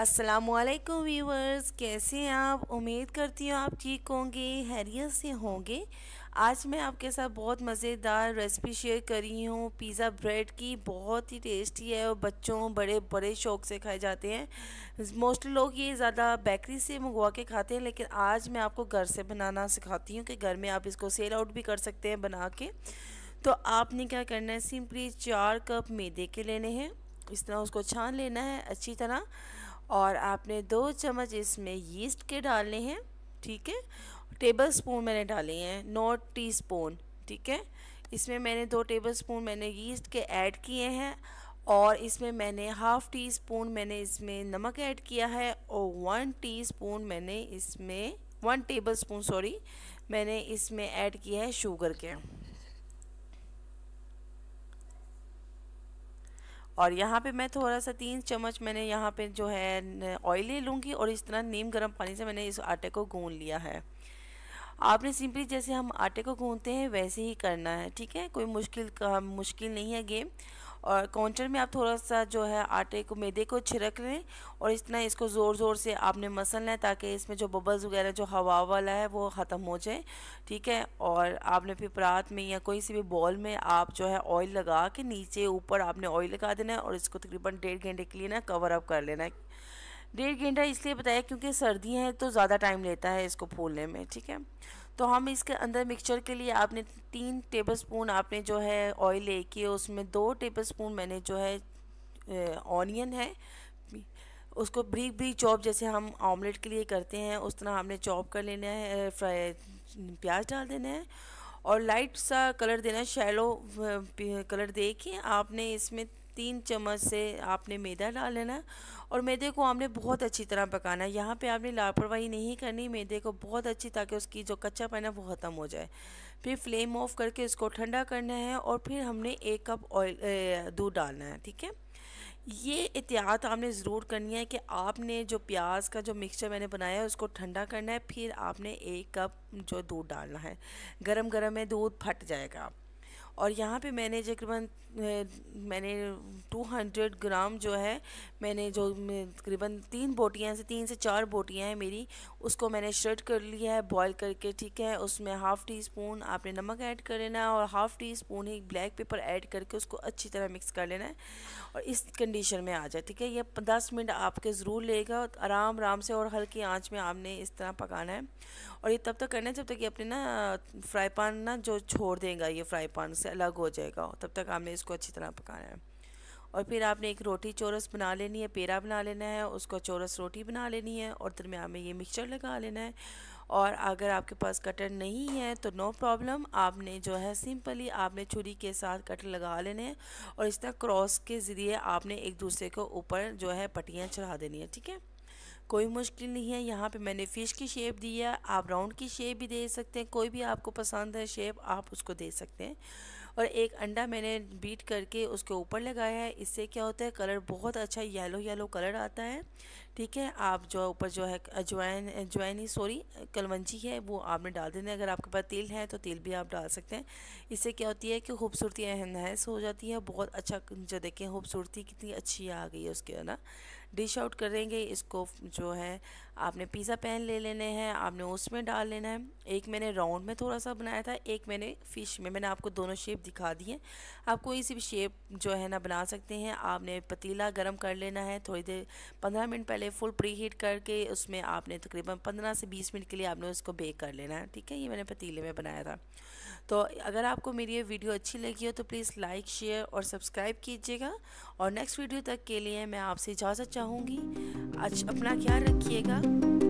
असलकुम व्यूवर्स कैसे हैं आप उम्मीद करती हूँ आप ठीक होंगे हैरियत से होंगे आज मैं आपके साथ बहुत मज़ेदार रेसिपी शेयर कर रही हूँ पिज़्ज़ा ब्रेड की बहुत ही टेस्टी है और बच्चों बड़े बड़े शौक से खाए जाते हैं मोस्टली लोग ये ज़्यादा बेकरी से मंगवा के खाते हैं लेकिन आज मैं आपको घर से बनाना सिखाती हूँ कि घर में आप इसको सेल आउट भी कर सकते हैं बना के तो आपने क्या करना है सिंपली चार कप मैदे के लेने हैं इस तरह उसको छान लेना है अच्छी तरह और आपने दो चम्मच इसमें यीस्ट के डालने हैं ठीक है टेबल स्पून मैंने डाले हैं नौ टी स्पून ठीक है इसमें मैंने दो टेबल स्पून मैंने यीस्ट के ऐड किए हैं और इसमें मैंने हाफ़ टी स्पून मैंने इसमें नमक ऐड किया है और वन टी स्पून मैंने इसमें वन टेबल स्पून सॉरी मैंने इसमें ऐड किया है शुगर के और यहाँ पे मैं थोड़ा सा तीन चम्मच मैंने यहाँ पे जो है ऑयल ले लूँगी और इस तरह नीम गर्म पानी से मैंने इस आटे को गूँध लिया है आपने सिंपली जैसे हम आटे को गूँधते हैं वैसे ही करना है ठीक है कोई मुश्किल का मुश्किल नहीं है गेम और काउंटर में आप थोड़ा सा जो है आटे को मैदे को छिड़क लें और इतना इसको ज़ोर ज़ोर से आपने मसलना है ताकि इसमें जो बबल्स वगैरह जो हवा वाला है वो ख़त्म हो जाए ठीक है और आपने फिर परात में या कोई सी भी बॉल में आप जो है ऑयल लगा के नीचे ऊपर आपने ऑयल लगा देना है और इसको तकरीबन डेढ़ घंटे के लिए ना कवर अप कर लेना है डेढ़ घंटा इसलिए बताया क्योंकि सर्दियाँ हैं तो ज़्यादा टाइम लेता है इसको फूलने में ठीक है तो हम इसके अंदर मिक्सचर के लिए आपने तीन टेबलस्पून आपने जो है ऑयल लेके उसमें दो टेबलस्पून मैंने जो है ऑनियन है उसको ब्रीक ब्रीक चॉप जैसे हम ऑमलेट के लिए करते हैं उस तरह हमने चॉप कर लेना है फ्राई प्याज डाल देना है और लाइट सा कलर देना है शैलो कलर दे के आपने इसमें तीन चम्मच से आपने मैदा डाल लेना और मैदे को आपने बहुत अच्छी तरह पकाना है यहाँ पे आपने लापरवाही नहीं करनी मैदे को बहुत अच्छी ताकि उसकी जो कच्चा पन है वो ख़त्म हो जाए फिर फ्लेम ऑफ करके उसको ठंडा करना है और फिर हमने एक कप ऑयल दूध डालना है ठीक है ये एहतियात आपने ज़रूर करनी है कि आपने जो प्याज का जो मिक्सचर मैंने बनाया है उसको ठंडा करना है फिर आपने एक कप जो दूध डालना है गरम गरम में दूध फट जाएगा और यहाँ पे मैंने तकरीबन मैंने 200 ग्राम जो है मैंने जो तकरीबन तीन बोटियाँ से तीन से चार बोटियाँ हैं मेरी उसको मैंने श्रेड कर लिया है बॉईल करके ठीक है उसमें हाफ़ टी स्पून आपने नमक ऐड कर लेना है और हाफ़ टी स्पून ही ब्लैक पेपर ऐड करके उसको अच्छी तरह मिक्स कर लेना है और इस कंडीशन में आ जाए ठीक है ये दस मिनट आपके ज़रूर लेगा आराम आराम से और हल्की आँच में आपने इस तरह पकाना है और ये तब तक करना है जब तक ये अपने ना फ्राई पान ना जो छोड़ देगा ये फ्राई पान से से अलग हो जाएगा तब तक आपने इसको अच्छी तरह पकाना है और फिर आपने एक रोटी चोरस बना लेनी है पेड़ा बना लेना है उसको चोरस रोटी बना लेनी है और दरमियान में ये मिक्सचर लगा लेना है और अगर आपके पास कटर नहीं है तो नो प्रॉब्लम आपने जो है सिंपली आपने छुरी के साथ कटर लगा लेने हैं और इस तरह क्रॉस के ज़रिए आपने एक दूसरे को ऊपर जो है पट्टियाँ चढ़ा देनी है ठीक है कोई मुश्किल नहीं है यहाँ पे मैंने फ़िश की शेप दी है आप राउंड की शेप भी दे सकते हैं कोई भी आपको पसंद है शेप आप उसको दे सकते हैं और एक अंडा मैंने बीट करके उसके ऊपर लगाया है इससे क्या होता है कलर बहुत अच्छा येलो येलो कलर आता है ठीक है आप जो ऊपर जो है अजवाइन अजवाइन ही सॉरी कलवंजी है वो आपने डाल देना अगर आपके पास तेल है तो तेल भी आप डाल सकते हैं इससे क्या होती है कि खूबसूरती एनहेंस हो जाती है बहुत अच्छा जो देखें खूबसूरती कितनी अच्छी आ गई है उसके ना डिश आउट करेंगे इसको जो है आपने पिज़्ज़ा पैन ले लेने हैं आपने उसमें डाल लेना है एक मैंने राउंड में थोड़ा सा बनाया था एक मैंने फ़िश में मैंने आपको दोनों शेप दिखा दी है आप कोई सी भी शेप जो है ना बना सकते हैं आपने पतीला गर्म कर लेना है थोड़ी देर पंद्रह मिनट पहले पहले फुल प्री हीट करके उसमें आपने तकरीबन 15 से 20 मिनट के लिए आपने उसको बेक कर लेना है ठीक है ये मैंने पतीले में बनाया था तो अगर आपको मेरी ये वीडियो अच्छी लगी हो तो प्लीज़ लाइक शेयर और सब्सक्राइब कीजिएगा और नेक्स्ट वीडियो तक के लिए मैं आपसे इजाज़त चाहूँगी अच्छा अपना ख्याल रखिएगा